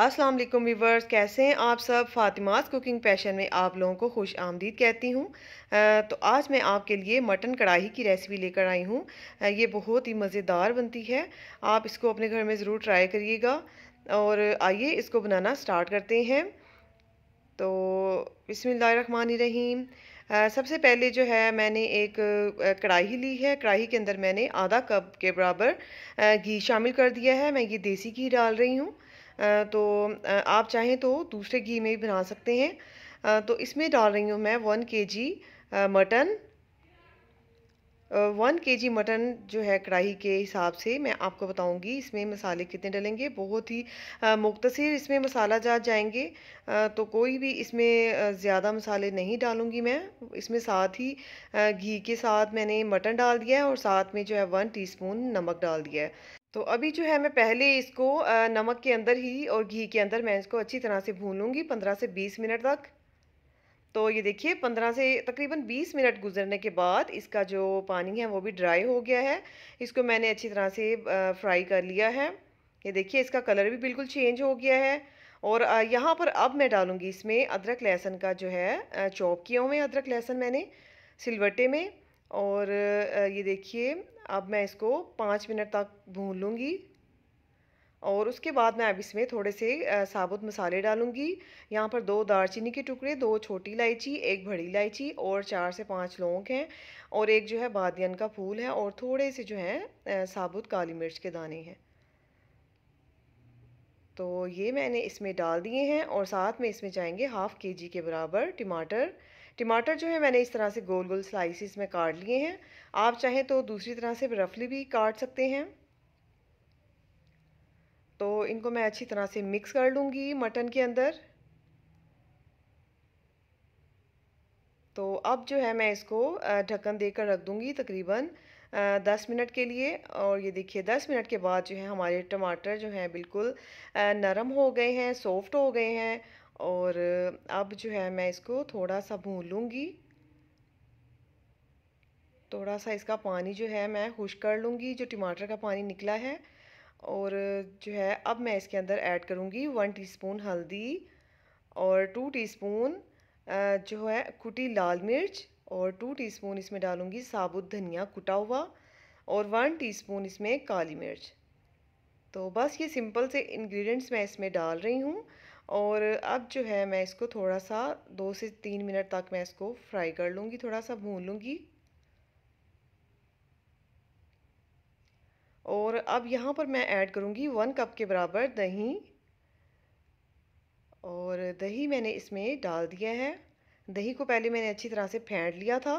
अस्सलाम वालेकुम वीवर्स कैसे हैं आप सब फातिमास कुकिंग पैशन में आप लोगों को खुश आमदीद कहती हूँ तो आज मैं आपके लिए मटन कढ़ाई की रेसिपी लेकर आई हूँ ये बहुत ही मज़ेदार बनती है आप इसको अपने घर में ज़रूर ट्राई करिएगा और आइए इसको बनाना स्टार्ट करते हैं तो रहीम सबसे पहले जो है मैंने एक कढ़ाई ली है कढ़ाई के अंदर मैंने आधा कप के बराबर घी शामिल कर दिया है मैं ये देसी घी डाल रही हूँ तो आप चाहें तो दूसरे घी में भी बना सकते हैं तो इसमें डाल रही हूँ मैं वन के जी मटन वन के जी मटन जो है कढ़ाई के हिसाब से मैं आपको बताऊंगी इसमें मसाले कितने डलेंगे बहुत ही मुख्तर इसमें मसाला जा जाएंगे तो कोई भी इसमें ज़्यादा मसाले नहीं डालूंगी मैं इसमें साथ ही घी के साथ मैंने मटन डाल दिया है और साथ में जो है वन टीस्पून नमक डाल दिया है तो अभी जो है मैं पहले इसको नमक के अंदर ही और घी के अंदर मैं इसको अच्छी तरह से भून लूँगी पंद्रह से बीस मिनट तक तो ये देखिए पंद्रह से तकरीबन बीस मिनट गुजरने के बाद इसका जो पानी है वो भी ड्राई हो गया है इसको मैंने अच्छी तरह से फ्राई कर लिया है ये देखिए इसका कलर भी बिल्कुल चेंज हो गया है और यहाँ पर अब मैं डालूँगी इसमें अदरक लहसुन का जो है चॉप किया हुए अदरक लहसुन मैंने सिलवटे में और ये देखिए अब मैं इसको पाँच मिनट तक भून लूँगी और उसके बाद मैं अब इसमें थोड़े से साबुत मसाले डालूंगी यहाँ पर दो दारचीनी के टुकड़े दो छोटी इलायची एक बड़ी इलायची और चार से पाँच लौंग हैं और एक जो है बादियन का फूल है और थोड़े से जो है साबुत काली मिर्च के दाने हैं तो ये मैंने इसमें डाल दिए हैं और साथ में इसमें जाएंगे हाफ़ के जी के बराबर टमाटर टमाटर जो है मैंने इस तरह से गोल गोल स्लाइसिस में काट लिए हैं आप चाहें तो दूसरी तरह से रफली भी काट सकते हैं तो इनको मैं अच्छी तरह से मिक्स कर लूँगी मटन के अंदर तो अब जो है मैं इसको ढक्कन देकर रख दूँगी तकरीबन दस मिनट के लिए और ये देखिए दस मिनट के बाद जो है हमारे टमाटर जो हैं बिल्कुल नरम हो गए हैं सॉफ्ट हो गए हैं और अब जो है मैं इसको थोड़ा सा भून लूँगी थोड़ा सा इसका पानी जो है मैं खुश कर लूँगी जो टमाटर का पानी निकला है और जो है अब मैं इसके अंदर ऐड करूँगी वन टीस्पून हल्दी और टू टीस्पून जो है कुटी लाल मिर्च और टू टीस्पून इसमें डालूँगी साबुत धनिया कुटा हुआ और वन टीस्पून इसमें काली मिर्च तो बस ये सिंपल से इंग्रेडिएंट्स मैं इसमें डाल रही हूँ और अब जो है मैं इसको थोड़ा सा दो से तीन मिनट तक मैं इसको फ्राई कर लूँगी थोड़ा सा भून लूँगी और अब यहाँ पर मैं ऐड करूँगी वन कप के बराबर दही और दही मैंने इसमें डाल दिया है दही को पहले मैंने अच्छी तरह से फेंट लिया था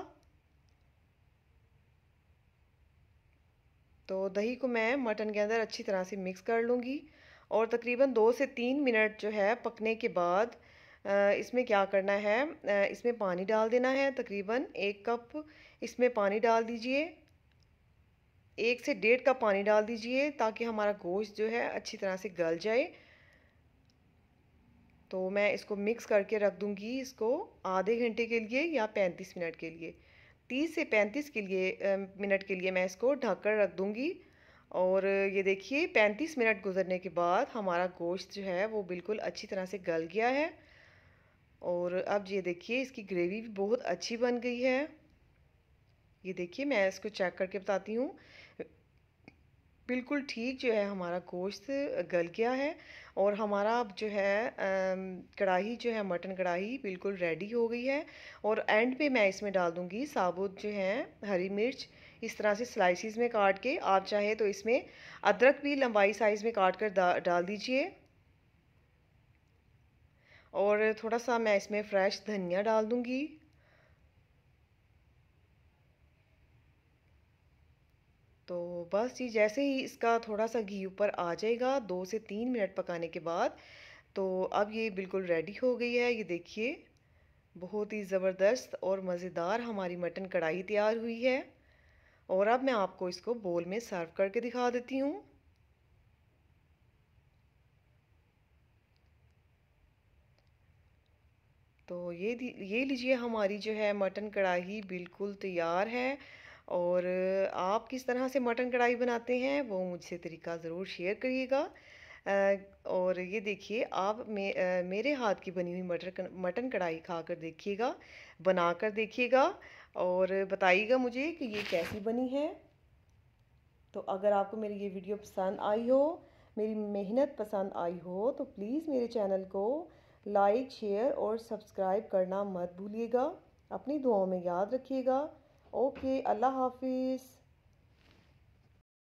तो दही को मैं मटन के अंदर अच्छी तरह से मिक्स कर लूँगी और तकरीबन दो से तीन मिनट जो है पकने के बाद इसमें क्या करना है इसमें पानी डाल देना है तकरीबन एक कप इसमें पानी डाल दीजिए एक से डेढ़ कप पानी डाल दीजिए ताकि हमारा गोश्त जो है अच्छी तरह से गल जाए तो मैं इसको मिक्स करके रख दूँगी इसको आधे घंटे के लिए या पैंतीस मिनट के लिए तीस से पैंतीस के लिए मिनट के लिए मैं इसको ढककर रख दूँगी और ये देखिए 35 मिनट गुजरने के बाद हमारा गोश्त जो है वो बिल्कुल अच्छी तरह से गल गया है और अब ये देखिए इसकी ग्रेवी भी बहुत अच्छी बन गई है ये देखिए मैं इसको चेक करके बताती हूँ बिल्कुल ठीक जो है हमारा गोश्त गल गया है और हमारा अब जो है कढ़ाई जो है मटन कढ़ाई बिल्कुल रेडी हो गई है और एंड पे मैं इसमें डाल दूँगी साबुत जो है हरी मिर्च इस तरह से स्लाइसिस में काट के आप चाहे तो इसमें अदरक भी लंबाई साइज़ में काट कर डाल दीजिए और थोड़ा सा मैं इसमें फ्रेश धनिया डाल दूँगी तो बस ये जैसे ही इसका थोड़ा सा घी ऊपर आ जाएगा दो से तीन मिनट पकाने के बाद तो अब ये बिल्कुल रेडी हो गई है ये देखिए बहुत ही ज़बरदस्त और मज़ेदार हमारी मटन कढ़ाई तैयार हुई है और अब मैं आपको इसको बोल में सर्व करके दिखा देती हूँ तो ये ये लीजिए हमारी जो है मटन कढ़ाई बिल्कुल तैयार है और आप किस तरह से मटन कढ़ाई बनाते हैं वो मुझसे तरीका ज़रूर शेयर करिएगा और ये देखिए आप मे मेरे हाथ की बनी हुई मटर मटन कढ़ाई खा कर देखिएगा बना कर देखिएगा और बताइएगा मुझे कि ये कैसी बनी है तो अगर आपको मेरी ये वीडियो पसंद आई हो मेरी मेहनत पसंद आई हो तो प्लीज़ मेरे चैनल को लाइक शेयर और सब्सक्राइब करना मत भूलिएगा अपनी दुआओं में याद रखिएगा ओके अल्लाह हाफिज़